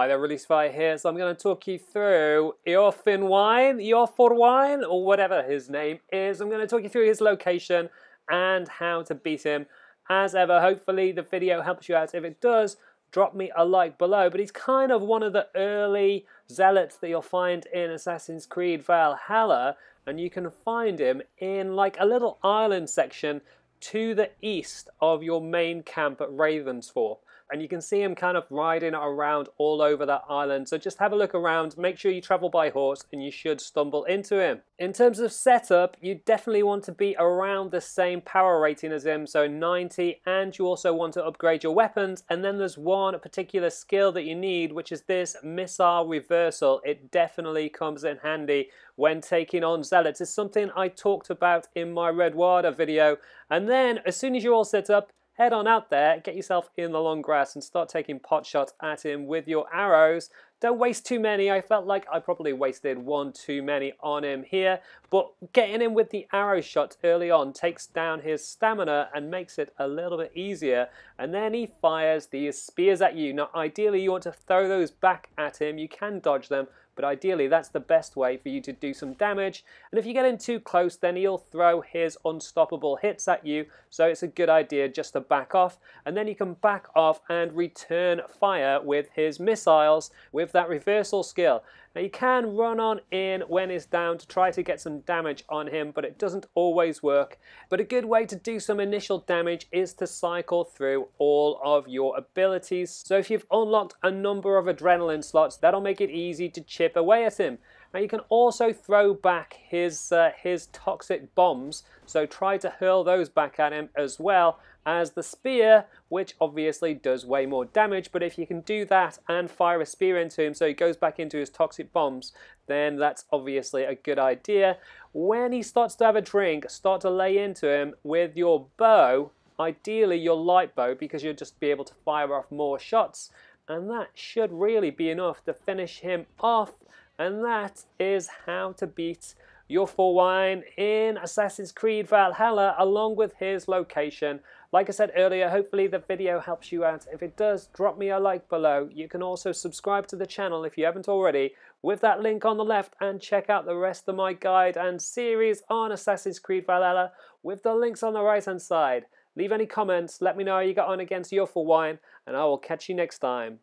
Hi there, Release Fire here. So I'm going to talk you through Eorfin Wine, Eorfor Wine, or whatever his name is. I'm going to talk you through his location and how to beat him. As ever, hopefully the video helps you out. If it does, drop me a like below. But he's kind of one of the early zealots that you'll find in Assassin's Creed Valhalla. And you can find him in like a little island section to the east of your main camp at Ravensthorpe. And you can see him kind of riding around all over that island. So just have a look around, make sure you travel by horse and you should stumble into him. In terms of setup, you definitely want to be around the same power rating as him, so 90, and you also want to upgrade your weapons. And then there's one particular skill that you need, which is this missile reversal. It definitely comes in handy when taking on zealots. It's something I talked about in my Redwada video. And then as soon as you're all set up, head on out there, get yourself in the long grass and start taking pot shots at him with your arrows. Don't waste too many. I felt like I probably wasted one too many on him here, but getting him with the arrow shot early on takes down his stamina and makes it a little bit easier. And then he fires these spears at you. Now, ideally, you want to throw those back at him. You can dodge them, but ideally that's the best way for you to do some damage. And if you get in too close, then he'll throw his unstoppable hits at you, so it's a good idea just to back off. And then you can back off and return fire with his missiles with with that reversal skill. Now you can run on in when he's down to try to get some damage on him, but it doesn't always work. But a good way to do some initial damage is to cycle through all of your abilities. So if you've unlocked a number of adrenaline slots, that'll make it easy to chip away at him. Now you can also throw back his, uh, his toxic bombs, so try to hurl those back at him as well as the spear, which obviously does way more damage, but if you can do that and fire a spear into him so he goes back into his toxic bombs, then that's obviously a good idea. When he starts to have a drink, start to lay into him with your bow, ideally your light bow, because you'll just be able to fire off more shots, and that should really be enough to finish him off. And that is how to beat your full wine in Assassin's Creed Valhalla along with his location. Like I said earlier, hopefully the video helps you out. If it does, drop me a like below. You can also subscribe to the channel if you haven't already with that link on the left and check out the rest of my guide and series on Assassin's Creed Valhalla with the links on the right hand side. Leave any comments, let me know how you got on against your full wine and I will catch you next time.